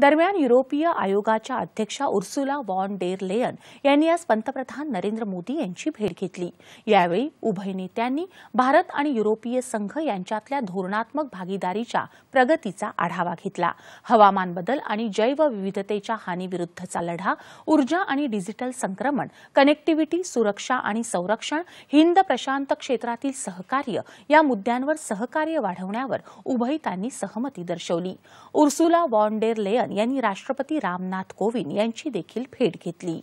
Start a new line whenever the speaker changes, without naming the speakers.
दरम्यान युरोपीय आयोगाच्या अध्यक्षा उर्सुला वॉन डेर लेयन यांनी आज पंतप्रधान नरेंद्र मोदी यांची भेट घेतली यावेळी उभय नेत्यांनी भारत आणि युरोपीय संघ यांच्यातल्या धोरणात्मक भागीदारीच्या प्रगतीचा आढावा घेतला हवामान बदल आणि जैवविविधतेच्या हानीविरुद्धचा लढा ऊर्जा आणि डिजिटल संक्रमण कनेक्टिव्हिटी सुरक्षा आणि संरक्षण हिंद प्रशांत क्षेत्रातील सहकार्य या मुद्द्यांवर सहकार्य वाढवण्यावर उभयतांनी सहमती दर्शवली उर्सुला वॉन डेर लेयन यांनी राष्ट्रपती रामनाथ कोविंद यांची देखील भेट घेतली